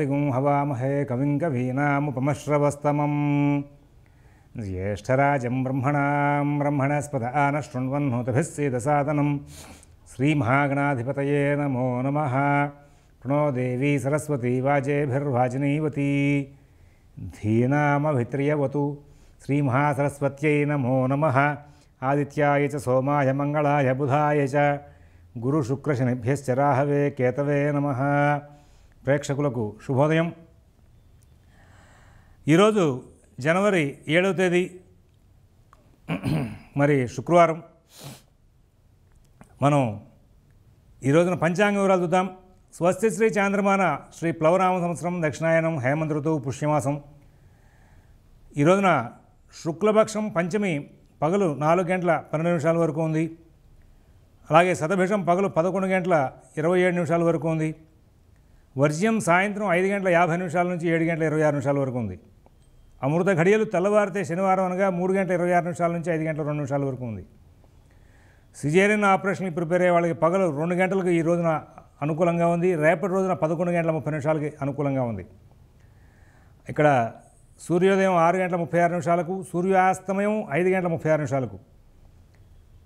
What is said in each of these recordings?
हवामहे कविङ्गभवीनामुपमश्रवस्तमम् ज्येष्ठराजं ब्रह्मणां ब्रह्मणस्पद आनशृण्वन्नुतभिः सेदसादनं श्रीमहागणाधिपतये नमो नमः सरस्वती वाजेभिर्वाजिनीवती धीनामभित्र्यवतु श्रीमहासरस्वत्यै नमो नमः आदित्याय च सोमाय मङ्गलाय बुधाय च गुरुशुक्रशनिभ्यश्च राहवे केतवे नमः ప్రేక్షకులకు శుభోదయం ఈరోజు జనవరి ఏడవ తేదీ మరి శుక్రవారం మనం ఈరోజున పంచాంగ వివరాలు చూద్దాం స్వస్తి శ్రీ చాంద్రమాన శ్రీ ప్లవరామ సంవత్సరం దక్షిణాయనం హేమంత ఋతువు పుష్యమాసం ఈరోజున శుక్లపక్షం పంచమి పగలు నాలుగు గంటల పన్నెండు నిమిషాల వరకు ఉంది అలాగే శతభిషం పగలు పదకొండు గంటల ఇరవై ఏడు నిమిషాల వరకు ఉంది వర్జ్యం సాయంత్రం ఐదు గంటల యాభై నిమిషాల నుంచి ఏడు గంటల ఇరవై ఆరు నిమిషాల వరకు ఉంది అమృత ఘడియలు తెల్లవారితే శనివారం అనగా మూడు గంటల ఇరవై ఆరు నిమిషాల నుంచి ఐదు గంటల రెండు నిమిషాల వరకు ఉంది సిజేరియన్ ఆపరేషన్కి ప్రిపేర్ అయ్యే వాళ్ళకి పగలు రెండు గంటలకు ఈ రోజున అనుకూలంగా ఉంది రేపటి రోజున పదకొండు గంటల ముప్పై నిమిషాలకి అనుకూలంగా ఉంది ఇక్కడ సూర్యోదయం ఆరు గంటల ముప్పై ఆరు నిమిషాలకు సూర్యాస్తమయం ఐదు గంటల ముప్పై ఆరు నిమిషాలకు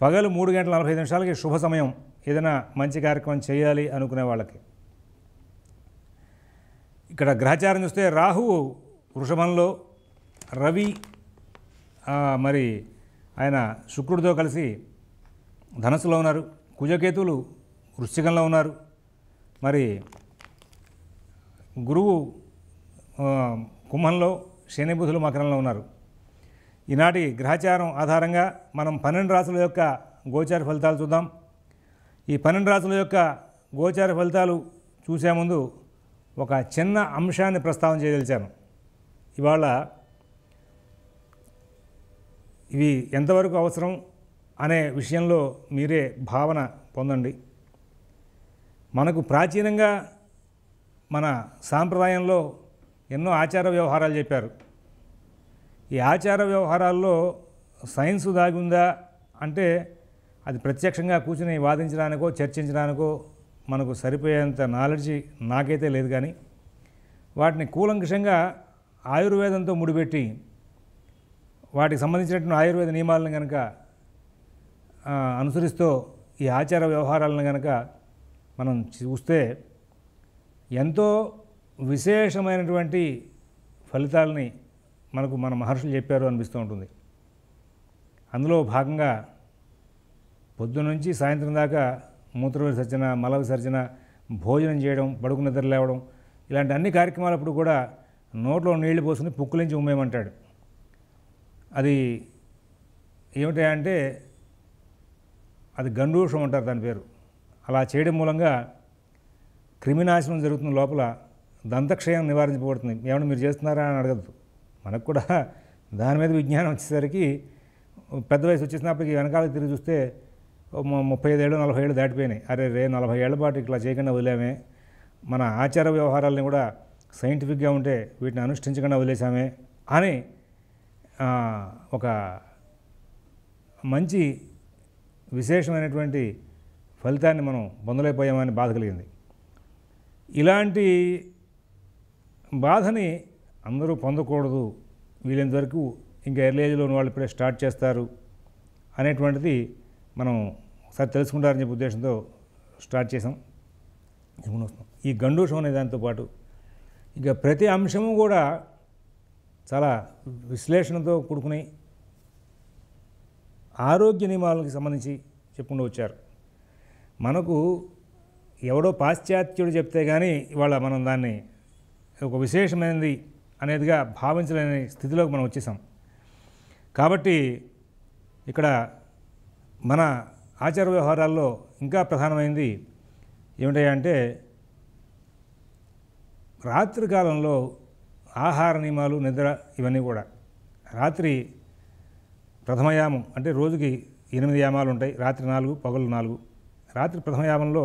పగలు మూడు గంటల నలభై నిమిషాలకి శుభ సమయం ఏదైనా మంచి కార్యక్రమం చేయాలి అనుకునే వాళ్ళకి ఇక్కడ గ్రహచారం చూస్తే రాహువు వృషభంలో రవి మరి ఆయన శుక్రుడితో కలిసి ధనస్సులో ఉన్నారు కుజకేతువులు వృశ్చికంలో ఉన్నారు మరి గురువు కుంభంలో శనిబుధులు మకరంలో ఉన్నారు ఈనాటి గ్రహచారం ఆధారంగా మనం పన్నెండు రాసుల యొక్క గోచార ఫలితాలు చూద్దాం ఈ పన్నెండు రాసుల యొక్క గోచార ఫలితాలు చూసే ముందు ఒక చిన్న అంశాన్ని ప్రస్తావన చేయదలిచాను ఇవాళ ఇవి ఎంతవరకు అవసరం అనే విషయంలో మీరే భావన పొందండి మనకు ప్రాచీనంగా మన సాంప్రదాయంలో ఎన్నో ఆచార వ్యవహారాలు చెప్పారు ఈ ఆచార వ్యవహారాల్లో సైన్స్ దాగుందా అంటే అది ప్రత్యక్షంగా కూర్చుని వాదించడానికో చర్చించడానికో మనకు సరిపోయేంత నాలెడ్జ్ నాకైతే లేదు కానీ వాటిని కూలంకషంగా ఆయుర్వేదంతో ముడిపెట్టి వాటికి సంబంధించినటువంటి ఆయుర్వేద నియమాలను కనుక అనుసరిస్తూ ఈ ఆచార వ్యవహారాలను కనుక మనం చూస్తే ఎంతో విశేషమైనటువంటి ఫలితాలని మనకు మన మహర్షులు చెప్పారు అనిపిస్తూ ఉంటుంది అందులో భాగంగా పొద్దునుంచి సాయంత్రం దాకా మూత్ర విసర్జన మల విసర్జన భోజనం చేయడం పడుకు నిద్ర లేవడం ఇలాంటి అన్ని కార్యక్రమాలప్పుడు కూడా నోట్లో నీళ్లు పోసుకుని పుక్కులించి ఉమ్మేయమంటాడు అది ఏమిటంటే అది గండూషం అంటారు దాని పేరు అలా చేయడం మూలంగా క్రిమినాశనం జరుగుతున్న లోపల దంతక్షయం నివారించబడుతుంది ఏమైనా మీరు చేస్తున్నారా అని అడగద్దు మనకు కూడా దాని మీద విజ్ఞానం వచ్చేసరికి పెద్ద వయసు వచ్చేసినప్పటికీ వెనకాల తిరిగి చూస్తే ముప్పై ఐదేళ్ళు నలభై ఏళ్ళు దాటిపోయినాయి అరే రే నలభై ఏళ్ళ పాటు ఇట్లా చేయకుండా వదిలేమే మన ఆచార వ్యవహారాలని కూడా సైంటిఫిక్గా ఉంటే వీటిని అనుష్ఠించకుండా వదిలేసామే అని ఒక మంచి విశేషమైనటువంటి ఫలితాన్ని మనం పొందలేకపోయామని బాధ కలిగింది ఇలాంటి బాధని అందరూ పొందకూడదు వీలైనంత వరకు ఇంకా ఎర్లీ ఏజ్లో ఉన్న వాళ్ళు ఇప్పుడే స్టార్ట్ చేస్తారు అనేటువంటిది మనం ఒకసారి తెలుసుకుంటారని చెప్పి ఉద్దేశంతో స్టార్ట్ చేసాం ఈ గండూషం అనే దాంతో పాటు ఇక ప్రతి అంశము కూడా చాలా విశ్లేషణతో కూడుకుని ఆరోగ్య నియమాలకు సంబంధించి చెప్పుకుంటూ వచ్చారు మనకు ఎవడో పాశ్చాత్యుడు చెప్తే కానీ ఇవాళ మనం దాన్ని ఒక విశేషమైనది అనేదిగా భావించలేని స్థితిలోకి మనం వచ్చేసాం కాబట్టి ఇక్కడ మన ఆచార వ్యవహారాల్లో ఇంకా ప్రధానమైనది ఏమిటంటే కాలంలో ఆహార నియమాలు నిద్ర ఇవన్నీ కూడా రాత్రి ప్రథమయామం అంటే రోజుకి ఎనిమిది యామాలు ఉంటాయి రాత్రి నాలుగు పగలు నాలుగు రాత్రి ప్రథమయామంలో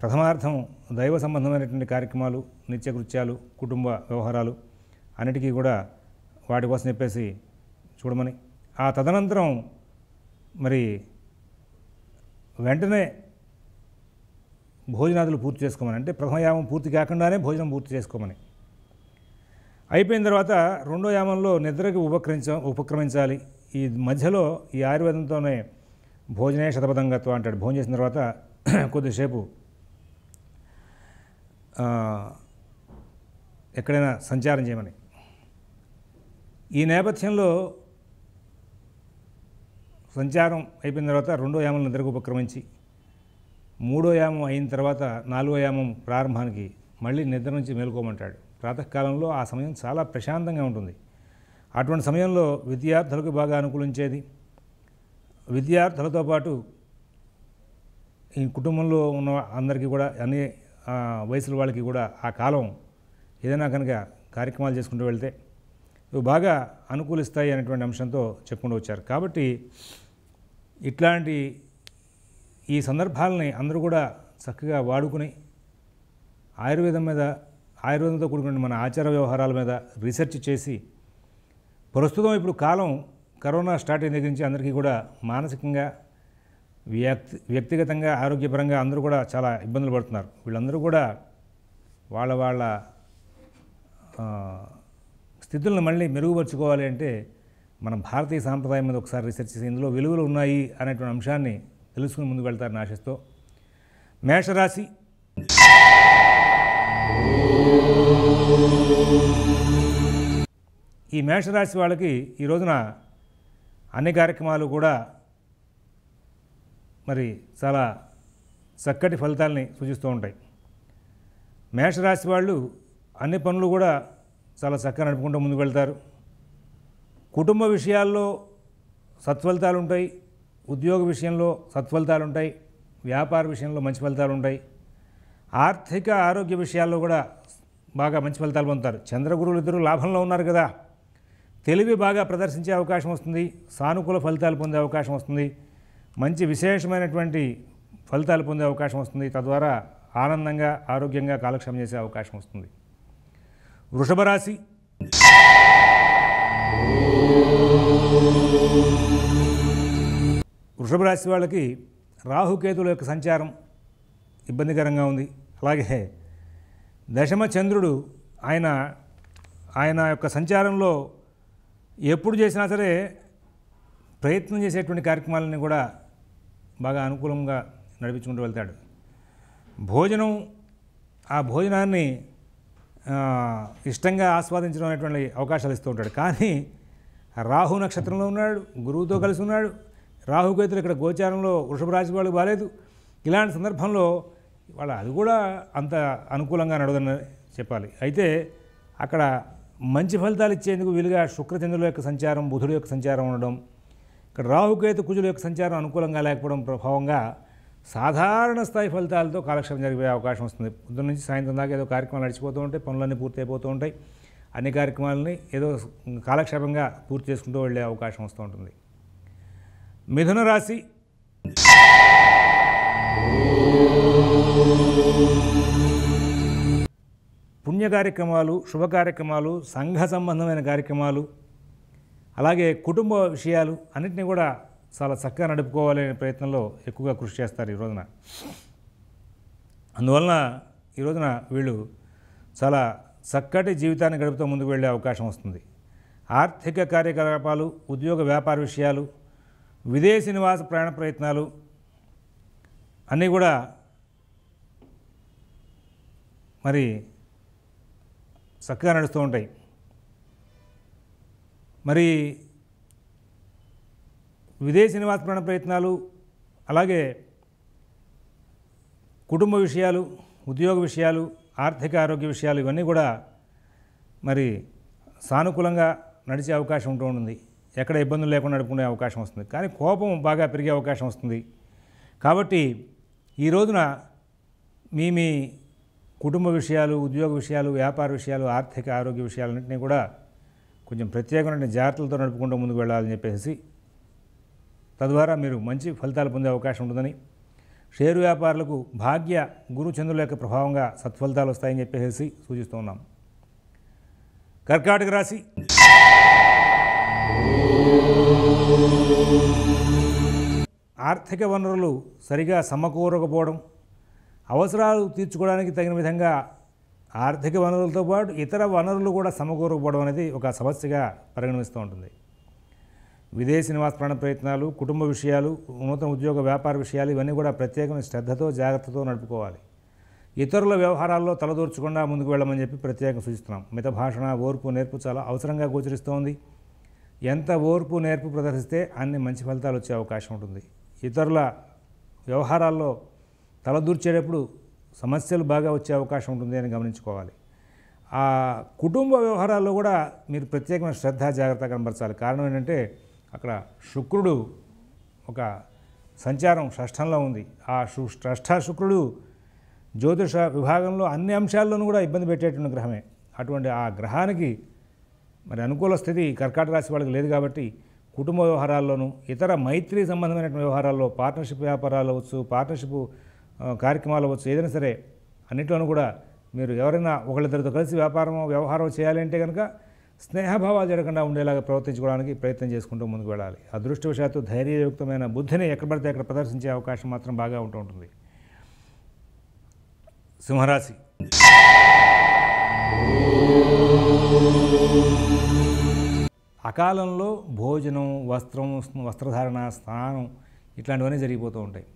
ప్రథమార్థం దైవ సంబంధమైనటువంటి కార్యక్రమాలు నిత్యకృత్యాలు కుటుంబ వ్యవహారాలు అన్నిటికీ కూడా వాటి కోసం చెప్పేసి చూడమని ఆ తదనంతరం మరి వెంటనే భోజనాదులు పూర్తి చేసుకోమని అంటే ప్రథమ యామం పూర్తి కాకుండానే భోజనం పూర్తి చేసుకోమని అయిపోయిన తర్వాత రెండో యామంలో నిద్రకి ఉపక్రమించ ఉపక్రమించాలి ఈ మధ్యలో ఈ ఆయుర్వేదంతోనే భోజనే శతపథంగత్వం అంటాడు భోజనం చేసిన తర్వాత కొద్దిసేపు ఎక్కడైనా సంచారం చేయమని ఈ నేపథ్యంలో సంచారం అయిపోయిన తర్వాత రెండో యామం నిద్రకు ఉపక్రమించి మూడో యామం అయిన తర్వాత నాలుగో యామం ప్రారంభానికి మళ్ళీ నిద్ర నుంచి మేల్కోమంటాడు ప్రాతకాలంలో ఆ సమయం చాలా ప్రశాంతంగా ఉంటుంది అటువంటి సమయంలో విద్యార్థులకు బాగా అనుకూలించేది విద్యార్థులతో పాటు ఈ కుటుంబంలో ఉన్న అందరికీ కూడా అన్ని వయసుల వాళ్ళకి కూడా ఆ కాలం ఏదైనా కనుక కార్యక్రమాలు చేసుకుంటూ వెళ్తే బాగా అనుకూలిస్తాయి అనేటువంటి అంశంతో చెప్పుకుంటూ వచ్చారు కాబట్టి ఇట్లాంటి ఈ సందర్భాలని అందరూ కూడా చక్కగా వాడుకుని ఆయుర్వేదం మీద ఆయుర్వేదంతో కూడుకున్న మన ఆచార వ్యవహారాల మీద రీసెర్చ్ చేసి ప్రస్తుతం ఇప్పుడు కాలం కరోనా స్టార్ట్ అయిన దగ్గర నుంచి అందరికీ కూడా మానసికంగా వ్యక్తి వ్యక్తిగతంగా ఆరోగ్యపరంగా అందరూ కూడా చాలా ఇబ్బందులు పడుతున్నారు వీళ్ళందరూ కూడా వాళ్ళ వాళ్ళ స్థితులను మళ్ళీ మెరుగుపరుచుకోవాలి అంటే మనం భారతీయ సాంప్రదాయం మీద ఒకసారి రీసెర్చ్ చేసి ఇందులో విలువలు ఉన్నాయి అనేటువంటి అంశాన్ని తెలుసుకుని ముందుకు వెళ్తారని ఆశిస్తూ మేషరాశి ఈ మేషరాశి వాళ్ళకి ఈ రోజున అన్ని కార్యక్రమాలు కూడా మరి చాలా చక్కటి ఫలితాలని సూచిస్తూ ఉంటాయి మేషరాశి వాళ్ళు అన్ని పనులు కూడా చాలా చక్కగా నడుపుకుంటూ ముందుకు వెళ్తారు కుటుంబ విషయాల్లో సత్ఫలితాలు ఉంటాయి ఉద్యోగ విషయంలో సత్ఫలితాలు ఉంటాయి వ్యాపార విషయంలో మంచి ఫలితాలు ఉంటాయి ఆర్థిక ఆరోగ్య విషయాల్లో కూడా బాగా మంచి ఫలితాలు పొందుతారు చంద్రగురువులు ఇద్దరు లాభంలో ఉన్నారు కదా తెలివి బాగా ప్రదర్శించే అవకాశం వస్తుంది సానుకూల ఫలితాలు పొందే అవకాశం వస్తుంది మంచి విశేషమైనటువంటి ఫలితాలు పొందే అవకాశం వస్తుంది తద్వారా ఆనందంగా ఆరోగ్యంగా కాలక్షేమం చేసే అవకాశం వస్తుంది వృషభ రాశి వృషభ రాశి వాళ్ళకి రాహుకేతుల యొక్క సంచారం ఇబ్బందికరంగా ఉంది అలాగే దశమ చంద్రుడు ఆయన ఆయన యొక్క సంచారంలో ఎప్పుడు చేసినా సరే ప్రయత్నం చేసేటువంటి కార్యక్రమాలని కూడా బాగా అనుకూలంగా నడిపించుకుంటూ వెళ్తాడు భోజనం ఆ భోజనాన్ని ఇష్టంగా ఆస్వాదించడం అనేటువంటి అవకాశాలు ఇస్తూ ఉంటాడు కానీ రాహు నక్షత్రంలో ఉన్నాడు గురువుతో కలిసి ఉన్నాడు రాహుకేతులు ఇక్కడ గోచారంలో వృషభ రాశి వాళ్ళు బాగాలేదు ఇలాంటి సందర్భంలో వాళ్ళు అది కూడా అంత అనుకూలంగా నడదని చెప్పాలి అయితే అక్కడ మంచి ఫలితాలు ఇచ్చేందుకు వీలుగా శుక్రచంద్రుల యొక్క సంచారం బుధుడు యొక్క సంచారం ఉండడం ఇక్కడ రాహుకేతు కుజుల యొక్క సంచారం అనుకూలంగా లేకపోవడం ప్రభావంగా సాధారణ స్థాయి ఫలితాలతో కాలక్షేపం జరిగే అవకాశం వస్తుంది పొద్దున్న నుంచి సాయంత్రం దాకా ఏదో కార్యక్రమాలు నడిచిపోతూ ఉంటాయి పనులన్నీ పూర్తి అయిపోతూ ఉంటాయి అన్ని కార్యక్రమాలని ఏదో కాలక్షేపంగా పూర్తి చేసుకుంటూ వెళ్ళే అవకాశం వస్తూ ఉంటుంది మిథున రాశి పుణ్య కార్యక్రమాలు శుభ కార్యక్రమాలు సంఘ సంబంధమైన కార్యక్రమాలు అలాగే కుటుంబ విషయాలు అన్నింటినీ కూడా చాలా చక్కగా అనే ప్రయత్నంలో ఎక్కువగా కృషి చేస్తారు ఈ రోజున అందువలన ఈ రోజున వీళ్ళు చాలా చక్కటి జీవితాన్ని గడుపుతూ ముందుకు వెళ్ళే అవకాశం వస్తుంది ఆర్థిక కార్యకలాపాలు ఉద్యోగ వ్యాపార విషయాలు విదేశీ నివాస ప్రయాణ ప్రయత్నాలు అన్నీ కూడా మరి చక్కగా నడుస్తూ ఉంటాయి మరి విదేశీ నివాస ప్రయత్నాలు అలాగే కుటుంబ విషయాలు ఉద్యోగ విషయాలు ఆర్థిక ఆరోగ్య విషయాలు ఇవన్నీ కూడా మరి సానుకూలంగా నడిచే అవకాశం ఉంటూ ఉంటుంది ఎక్కడ ఇబ్బందులు లేకుండా నడుపుకునే అవకాశం వస్తుంది కానీ కోపం బాగా పెరిగే అవకాశం వస్తుంది కాబట్టి ఈ రోజున మీ మీ కుటుంబ విషయాలు ఉద్యోగ విషయాలు వ్యాపార విషయాలు ఆర్థిక ఆరోగ్య విషయాలన్నింటినీ కూడా కొంచెం ప్రత్యేకమైన జాగ్రత్తలతో నడుపుకుంటూ ముందుకు వెళ్ళాలని చెప్పేసి తద్వారా మీరు మంచి ఫలితాలు పొందే అవకాశం ఉంటుందని షేరు వ్యాపారులకు భాగ్య చంద్రుల యొక్క ప్రభావంగా సత్ఫలితాలు వస్తాయని చెప్పేసి సూచిస్తూ ఉన్నాం కర్కాటక రాశి ఆర్థిక వనరులు సరిగా సమకూరకపోవడం అవసరాలు తీర్చుకోవడానికి తగిన విధంగా ఆర్థిక వనరులతో పాటు ఇతర వనరులు కూడా సమకూరకపోవడం అనేది ఒక సమస్యగా పరిగణిస్తూ ఉంటుంది విదేశీ నివాస ప్రాణ ప్రయత్నాలు కుటుంబ విషయాలు నూతన ఉద్యోగ వ్యాపార విషయాలు ఇవన్నీ కూడా ప్రత్యేకమైన శ్రద్ధతో జాగ్రత్తతో నడుపుకోవాలి ఇతరుల వ్యవహారాల్లో తలదూర్చకుండా ముందుకు వెళ్ళమని చెప్పి ప్రత్యేకంగా సూచిస్తున్నాం మిత భాషణ ఓర్పు నేర్పు చాలా అవసరంగా గోచరిస్తోంది ఎంత ఓర్పు నేర్పు ప్రదర్శిస్తే అన్ని మంచి ఫలితాలు వచ్చే అవకాశం ఉంటుంది ఇతరుల వ్యవహారాల్లో తలదూర్చేటప్పుడు సమస్యలు బాగా వచ్చే అవకాశం ఉంటుంది అని గమనించుకోవాలి ఆ కుటుంబ వ్యవహారాల్లో కూడా మీరు ప్రత్యేకమైన శ్రద్ధ జాగ్రత్త కనబరచాలి కారణం ఏంటంటే అక్కడ శుక్రుడు ఒక సంచారం షష్టంలో ఉంది ఆ షష్ట శుక్రుడు జ్యోతిష విభాగంలో అన్ని అంశాల్లోనూ కూడా ఇబ్బంది పెట్టేటువంటి గ్రహమే అటువంటి ఆ గ్రహానికి మరి అనుకూల స్థితి కర్కాటక రాశి వాళ్ళకి లేదు కాబట్టి కుటుంబ వ్యవహారాల్లోనూ ఇతర మైత్రి సంబంధమైన వ్యవహారాల్లో పార్ట్నర్షిప్ వ్యాపారాలు అవ్వచ్చు పార్ట్నర్షిప్ కార్యక్రమాలు అవ్వచ్చు ఏదైనా సరే అన్నింటిలోనూ కూడా మీరు ఎవరైనా ఒకళ్ళిద్దరితో కలిసి వ్యాపారం వ్యవహారం చేయాలంటే కనుక స్నేహభావాలు జరగకుండా ఉండేలాగా ప్రవర్తించుకోవడానికి ప్రయత్నం చేసుకుంటూ ముందుకు వెళ్ళాలి అదృష్టవశాత్తు ధైర్యయుక్తమైన బుద్ధిని ఎక్కడ పడితే అక్కడ ప్రదర్శించే అవకాశం మాత్రం బాగా ఉంటూ ఉంటుంది సింహరాశి అకాలంలో భోజనం వస్త్రం వస్త్రధారణ స్నానం ఇట్లాంటివన్నీ జరిగిపోతూ ఉంటాయి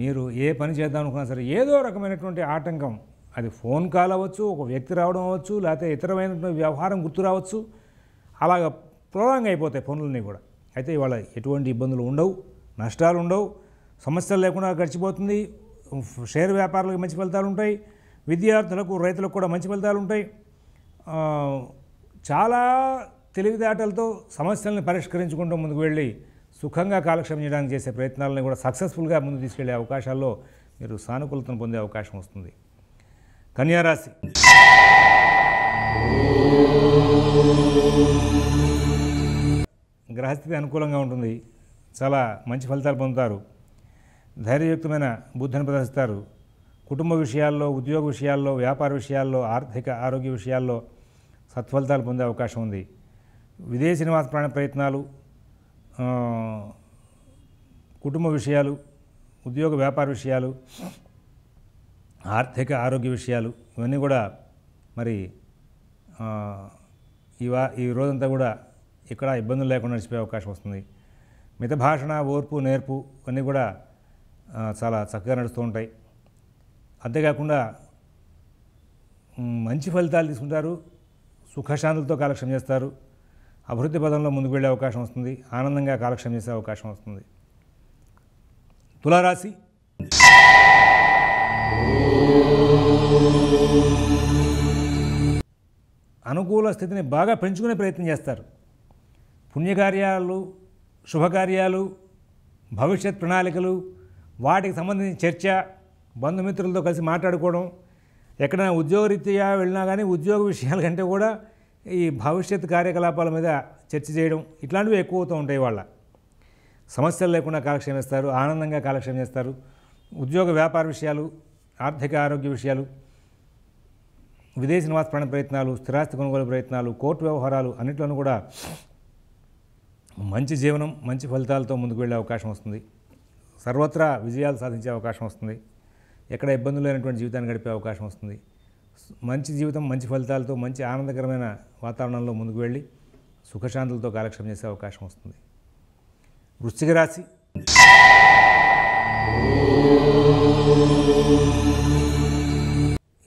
మీరు ఏ పని చేద్దాం అనుకున్నా సరే ఏదో రకమైనటువంటి ఆటంకం అది ఫోన్ కాల్ అవ్వచ్చు ఒక వ్యక్తి రావడం అవ్వచ్చు లేకపోతే ఇతరమైన వ్యవహారం గుర్తు రావచ్చు అలాగ ప్రోలాంగ్ అయిపోతాయి ఫోన్లన్నీ కూడా అయితే ఇవాళ ఎటువంటి ఇబ్బందులు ఉండవు నష్టాలు ఉండవు సమస్యలు లేకుండా గడిచిపోతుంది షేర్ వ్యాపారాలకు మంచి ఫలితాలు ఉంటాయి విద్యార్థులకు రైతులకు కూడా మంచి ఫలితాలు ఉంటాయి చాలా తెలివితేటలతో సమస్యలను పరిష్కరించుకుంటూ ముందుకు వెళ్ళి సుఖంగా కాలక్షేపం చేయడానికి చేసే ప్రయత్నాలను కూడా సక్సెస్ఫుల్గా ముందు తీసుకెళ్లే అవకాశాల్లో మీరు సానుకూలతను పొందే అవకాశం వస్తుంది కన్యారాశి గ్రహస్థితి అనుకూలంగా ఉంటుంది చాలా మంచి ఫలితాలు పొందుతారు ధైర్యయుక్తమైన బుద్ధిని ప్రదర్శిస్తారు కుటుంబ విషయాల్లో ఉద్యోగ విషయాల్లో వ్యాపార విషయాల్లో ఆర్థిక ఆరోగ్య విషయాల్లో సత్ఫలితాలు పొందే అవకాశం ఉంది విదేశీ నివాస ప్రాణ ప్రయత్నాలు కుటుంబ విషయాలు ఉద్యోగ వ్యాపార విషయాలు ఆర్థిక ఆరోగ్య విషయాలు ఇవన్నీ కూడా మరి ఇవా ఈ రోజంతా కూడా ఇక్కడ ఇబ్బందులు లేకుండా నడిచిపోయే అవకాశం వస్తుంది మిత భాషణ ఓర్పు నేర్పు అన్నీ కూడా చాలా చక్కగా నడుస్తూ ఉంటాయి అంతేకాకుండా మంచి ఫలితాలు తీసుకుంటారు సుఖశాంతులతో కాలక్షేపం చేస్తారు అభివృద్ధి పదంలో ముందుకు వెళ్ళే అవకాశం వస్తుంది ఆనందంగా కాలక్షేపం చేసే అవకాశం వస్తుంది తులారాశి అనుకూల స్థితిని బాగా పెంచుకునే ప్రయత్నం చేస్తారు పుణ్యకార్యాలు శుభకార్యాలు భవిష్యత్ ప్రణాళికలు వాటికి సంబంధించిన చర్చ బంధుమిత్రులతో కలిసి మాట్లాడుకోవడం ఎక్కడైనా ఉద్యోగరీత్యా వెళ్ళినా కానీ ఉద్యోగ విషయాల కంటే కూడా ఈ భవిష్యత్ కార్యకలాపాల మీద చర్చ చేయడం ఇట్లాంటివి ఎక్కువ అవుతూ ఉంటాయి వాళ్ళ సమస్యలు లేకుండా కాలక్షేమిస్తారు ఆనందంగా కాలక్షేమం చేస్తారు ఉద్యోగ వ్యాపార విషయాలు ఆర్థిక ఆరోగ్య విషయాలు విదేశీ నివాస ప్రణ ప్రయత్నాలు స్థిరాస్తి కొనుగోలు ప్రయత్నాలు కోర్టు వ్యవహారాలు అన్నింటిలోనూ కూడా మంచి జీవనం మంచి ఫలితాలతో ముందుకు వెళ్ళే అవకాశం వస్తుంది సర్వత్రా విజయాలు సాధించే అవకాశం వస్తుంది ఎక్కడ ఇబ్బందులు లేనటువంటి జీవితాన్ని గడిపే అవకాశం వస్తుంది మంచి జీవితం మంచి ఫలితాలతో మంచి ఆనందకరమైన వాతావరణంలో ముందుకు వెళ్ళి సుఖశాంతులతో కాలక్షేపం చేసే అవకాశం వస్తుంది వృశ్చిక రాశి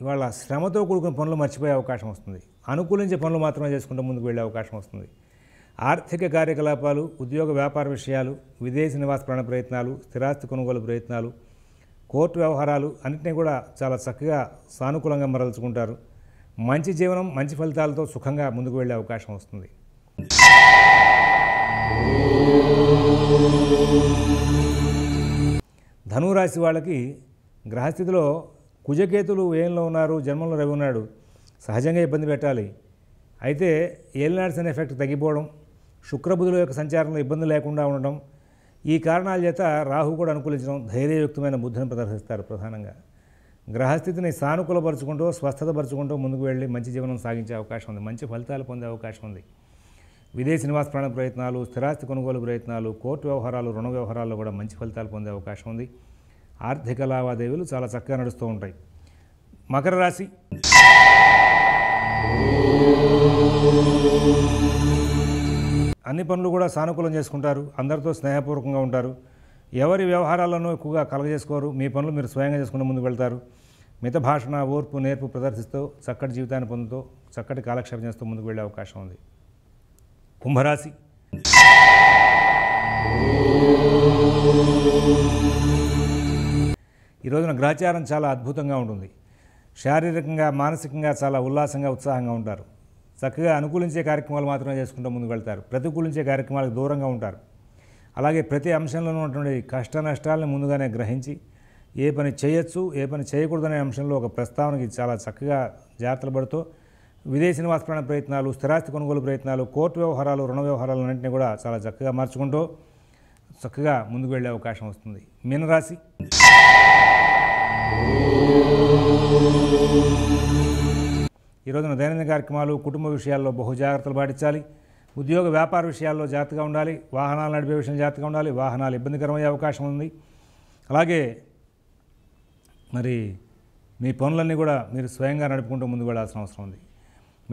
ఇవాళ శ్రమతో కూడుకున్న పనులు మర్చిపోయే అవకాశం వస్తుంది అనుకూలించే పనులు మాత్రమే చేసుకుంటూ ముందుకు వెళ్ళే అవకాశం వస్తుంది ఆర్థిక కార్యకలాపాలు ఉద్యోగ వ్యాపార విషయాలు విదేశీ నివాస ప్రాణ ప్రయత్నాలు స్థిరాస్తి కొనుగోలు ప్రయత్నాలు కోర్టు వ్యవహారాలు అన్నింటినీ కూడా చాలా చక్కగా సానుకూలంగా మరల్చుకుంటారు మంచి జీవనం మంచి ఫలితాలతో సుఖంగా ముందుకు వెళ్ళే అవకాశం వస్తుంది ధనురాశి వాళ్ళకి గ్రహస్థితిలో కుజకేతులు ఏంలో ఉన్నారు జన్మంలో రవి ఉన్నాడు సహజంగా ఇబ్బంది పెట్టాలి అయితే ఏలినాడ్స్ అనే ఎఫెక్ట్ తగ్గిపోవడం శుక్రబుధుల యొక్క సంచారంలో ఇబ్బంది లేకుండా ఉండడం ఈ కారణాల చేత రాహు కూడా అనుకూలించడం ధైర్యయుక్తమైన బుద్ధిని ప్రదర్శిస్తారు ప్రధానంగా గ్రహస్థితిని సానుకూలపరుచుకుంటూ పరుచుకుంటూ ముందుకు వెళ్ళి మంచి జీవనం సాగించే అవకాశం ఉంది మంచి ఫలితాలు పొందే అవకాశం ఉంది విదేశీ నివాస ప్రయత్నాలు స్థిరాస్తి కొనుగోలు ప్రయత్నాలు కోర్టు వ్యవహారాలు రుణ వ్యవహారాల్లో కూడా మంచి ఫలితాలు పొందే అవకాశం ఉంది ఆర్థిక లావాదేవీలు చాలా చక్కగా నడుస్తూ ఉంటాయి మకర రాశి అన్ని పనులు కూడా సానుకూలం చేసుకుంటారు అందరితో స్నేహపూర్వకంగా ఉంటారు ఎవరి వ్యవహారాలను ఎక్కువగా కలగజేసుకోరు మీ పనులు మీరు స్వయంగా చేసుకునే ముందుకు వెళ్తారు మిత భాషణ ఓర్పు నేర్పు ప్రదర్శిస్తూ చక్కటి జీవితాన్ని పొందుతూ చక్కటి కాలక్షేపం చేస్తూ ముందుకు వెళ్ళే అవకాశం ఉంది కుంభరాశి ఈ రోజున గ్రహచారం చాలా అద్భుతంగా ఉంటుంది శారీరకంగా మానసికంగా చాలా ఉల్లాసంగా ఉత్సాహంగా ఉంటారు చక్కగా అనుకూలించే కార్యక్రమాలు మాత్రమే చేసుకుంటూ ముందుకు వెళ్తారు ప్రతికూలించే కార్యక్రమాలకు దూరంగా ఉంటారు అలాగే ప్రతి అంశంలోనూ ఉన్నటువంటి కష్ట నష్టాలను ముందుగానే గ్రహించి ఏ పని చేయొచ్చు ఏ పని చేయకూడదనే అంశంలో ఒక ప్రస్తావనకి చాలా చక్కగా జాగ్రత్తలు పడుతూ విదేశీ నివాసపరణ ప్రయత్నాలు స్థిరాస్తి కొనుగోలు ప్రయత్నాలు కోర్టు వ్యవహారాలు రుణ వ్యవహారాలు అన్నింటినీ కూడా చాలా చక్కగా మార్చుకుంటూ చక్కగా ముందుకు వెళ్ళే అవకాశం వస్తుంది మీనరాశి ఈరోజున దైనందిన కార్యక్రమాలు కుటుంబ విషయాల్లో బహు జాగ్రత్తలు పాటించాలి ఉద్యోగ వ్యాపార విషయాల్లో జాగ్రత్తగా ఉండాలి వాహనాలు నడిపే విషయం జాగ్రత్తగా ఉండాలి వాహనాలు ఇబ్బందికరమయ్యే అవకాశం ఉంది అలాగే మరి మీ పనులన్నీ కూడా మీరు స్వయంగా నడుపుకుంటూ ముందుకు వెళ్ళాల్సిన అవసరం ఉంది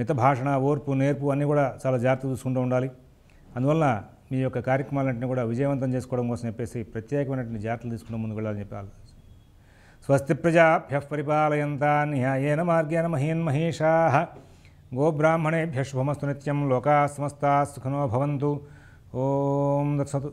మిత భాషణ ఓర్పు నేర్పు అన్నీ కూడా చాలా జాగ్రత్త చూసుకుంటూ ఉండాలి అందువల్ల మీ యొక్క కార్యక్రమాలన్నింటినీ కూడా విజయవంతం చేసుకోవడం కోసం చెప్పేసి ప్రత్యేకమైనటువంటి జాగ్రత్తలు తీసుకుంటూ ముందుకు వెళ్ళాలని చెప్పాలి స్వస్తి ప్రజాభ్య పరిపాలయంతా న్యాయేన మార్గేణ మహీన్మహేషా గోబ్రాహ్మణేభ్య శుభమస్తు నిత్యం లోకా సమస్తా సుఖనో భవంతు ఓం దత్సతు